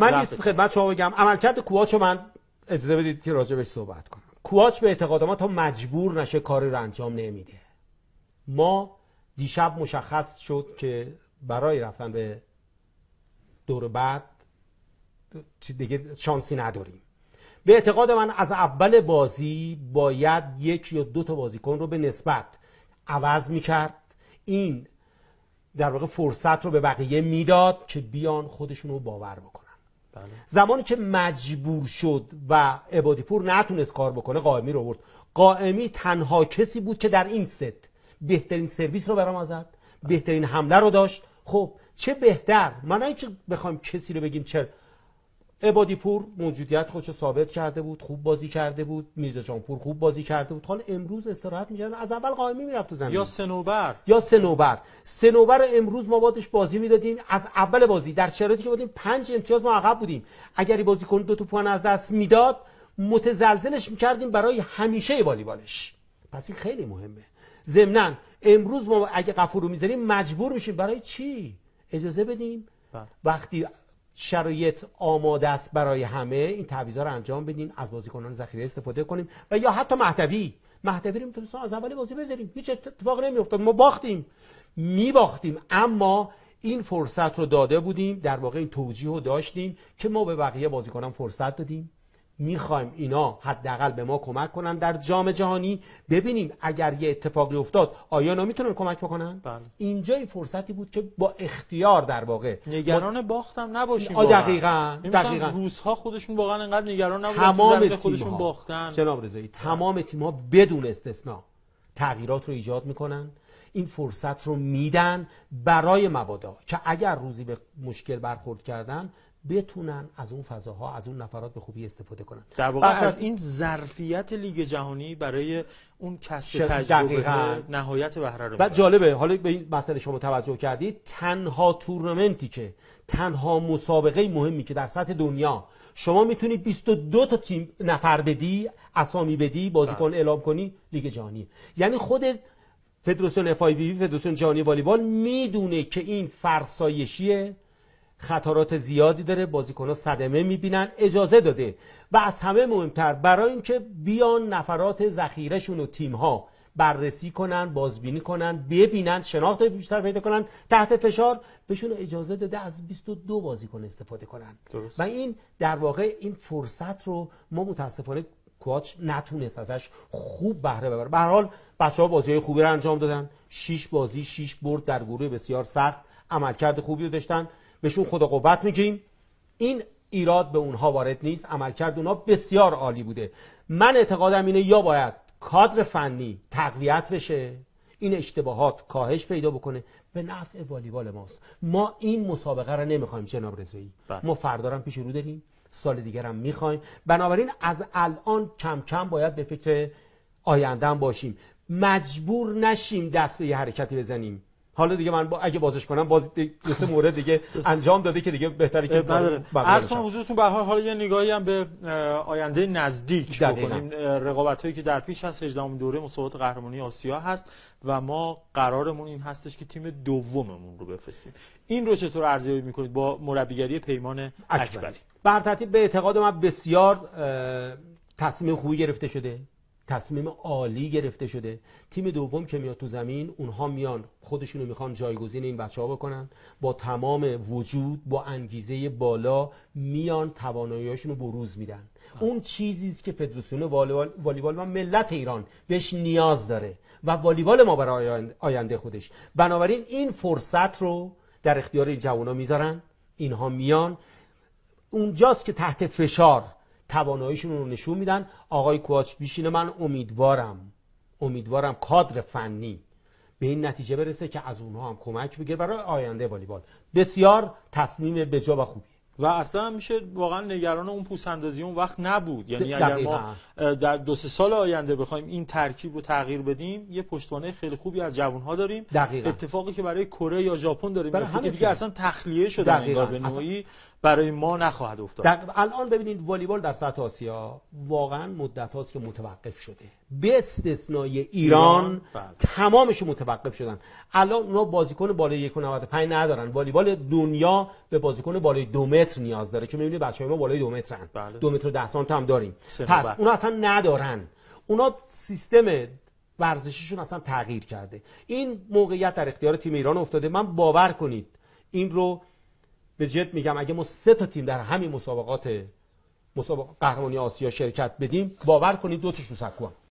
من این خدمت شما بگم عملکرد رو من اجازه بدید که راجع بهش صحبت کنم کوواچ به اعتقاد ما تا مجبور نشه کاری رو انجام نمیده ما دیشب مشخص شد که برای رفتن به دور بعد دیگه شانسی نداریم به اعتقاد من از اول بازی باید یک یا دو تا بازیکن رو به نسبت عوض میکرد این در واقع فرصت رو به بقیه میداد که بیان خودشون رو باور بکنن بله. زمانی که مجبور شد و پور نتونست کار بکنه قائمی رو برد قائمی تنها کسی بود که در این ست بهترین سرویس رو برام زد بله. بهترین حمله رو داشت خب چه بهتر ما نه اینکه بخوایم کسی رو بگیم چه عبادی پور موجودیت خودش ثابت کرده بود خوب بازی کرده بود میرزا شامپور خوب بازی کرده بود حال امروز استراحت میکردن از اول قائمی میرفت تو زمین یا سنوبر یا سنوبر سنوبر امروز ما بادش بازی میدادیم از اول بازی در شرایطی که بودیم پنج امتیاز ما عقب بودیم اگری بازیکن دو تو از دست میداد متزلزلش میکردیم برای همیشه والیبالش پس این خیلی مهمه ضمنا امروز ما اگه قفور رو میذاریم مجبور میشیم برای چی اجازه بدیم بله. وقتی شرایط آماده است برای همه این تعویضا رو انجام بدیم از بازیکنان ذخیره استفاده کنیم و یا حتی مهدوی مهدوی رو میتونیم از اول بازی بذاریم هیچ اتفاق نمیافتاد ما باختیم میباختیم اما این فرصت رو داده بودیم در واقع این توجیه رو داشتیم که ما به بقیه بازیکنان فرصت دادیم میخوایم اینا حداقل به ما کمک کنن در جام جهانی ببینیم اگر یه اتفاقی افتاد آیا نمیتونن میتونن کمک بکنن بله. اینجا این فرصتی بود که با اختیار در واقع نگران باختم نباشیم دقیقاً یعنی دقیقاً روزها خودشون واقعا انقدر نگران نبودن تمام تیمها خودشون باختن جناب رضایی تمام تیم‌ها بدون استثنا تغییرات رو ایجاد میکنن این فرصت رو میدن برای مبادا که اگر روزی به مشکل برخورد کردن بتونن از اون فضاها از اون نفرات به خوبی استفاده کنن در واقع از این ظرفیت لیگ جهانی برای اون کسب تجربه نهایت بهره رو بعد جالبه حالا به این مسئله شما توجه کردید تنها تورنمنتی که تنها مسابقه مهمی که در سطح دنیا شما میتونی 22 تا تیم نفر بدی اسامی بدی بازیکن بله. اعلام کنی لیگ جهانی یعنی خود فدراسیون اف فدراسیون جهانی والیبال میدونه که این فرسایشیه خطرات زیادی داره بازیکنها صدمه میبینن اجازه داده و از همه مهمتر برای اینکه بیان نفرات ذخیرهشون و تیمها بررسی کنن بازبینی کنن ببینن شناخت بیشتر پیدا کنن تحت فشار بهشون اجازه داده از 22 بازیکن استفاده کنن و این در واقع این فرصت رو ما متاسفانه کوچ نتونست ازش خوب بهره ببره به هر حال بچه‌ها بازی خوبی رو انجام دادن 6 بازی 6 برد در گروه بسیار سخت عملکرد خوبی رو داشتن بهشون خدا قوت میگیم این ایراد به اونها وارد نیست عملکرد اونها بسیار عالی بوده من اعتقادم اینه یا باید کادر فنی تقویت بشه این اشتباهات کاهش پیدا بکنه به نفع والیبال ماست ما این مسابقه رو نمیخوایم جناب رضایی بله. ما فردارم پیش رو داریم سال دیگر هم میخوایم بنابراین از الان کم کم باید به فکر آیندهم باشیم مجبور نشیم دست به یه حرکتی بزنیم حالا دیگه من با اگه بازش کنم باز دو سه مورد دیگه انجام داده که دیگه بهتره که حضورتون به حال حال یه نگاهی هم به آینده نزدیک بکنیم هایی که در پیش هست 18 دوره مسابقات قهرمانی آسیا هست و ما قرارمون این هستش که تیم دوممون رو بفرستیم این رو چطور ارزیابی میکنید با مربیگری پیمان اکبری بر ترتیب به اعتقاد من بسیار تصمیم خوبی گرفته شده تصمیم عالی گرفته شده تیم دوم که میاد تو زمین اونها میان خودشونو میخوان جایگزین این بچه ها بکنن با تمام وجود با انگیزه بالا میان تواناییاشونو رو بروز میدن اون چیزی که فدراسیون والیبال و ملت ایران بهش نیاز داره و والیبال ما برای آینده خودش بنابراین این فرصت رو در اختیار جوانا میذارن اینها میان اونجاست که تحت فشار تواناییشون رو نشون میدن آقای کوچ بیشین من امیدوارم امیدوارم کادر فنی به این نتیجه برسه که از اونها هم کمک بگیره برای آینده والیبال بسیار تصمیم بجا و خوبیه و اصلا میشه واقعا نگران اون پوست اندازی اون وقت نبود یعنی اگر ما در دو سه سال آینده بخوایم این ترکیب رو تغییر بدیم یه پشتوانه خیلی خوبی از جوانها داریم اتفاقی که برای کره یا ژاپن داریم برای که دیگه اصلا تخلیه شده انگار به نوعی برای ما نخواهد افتاد الان ببینید والیبال در سطح آسیا واقعا مدت هاست که متوقف شده به استثنای ایران, ایران. بله. تمامش متوقف شدن الان اونا بازیکن بالای 1.95 ندارن والیبال دنیا به بازیکن بالای 2 نیاز داره که میبینید بچه های ما بالای دو مترن بله. دو متر و ده سانت هم داریم پس بله. اونا اصلا ندارن اونا سیستم ورزشیشون اصلا تغییر کرده این موقعیت در اختیار تیم ایران افتاده من باور کنید این رو به جد میگم اگه ما سه تا تیم در همین مسابقات مسابقه قهرمانی آسیا شرکت بدیم باور کنید دو رو سکو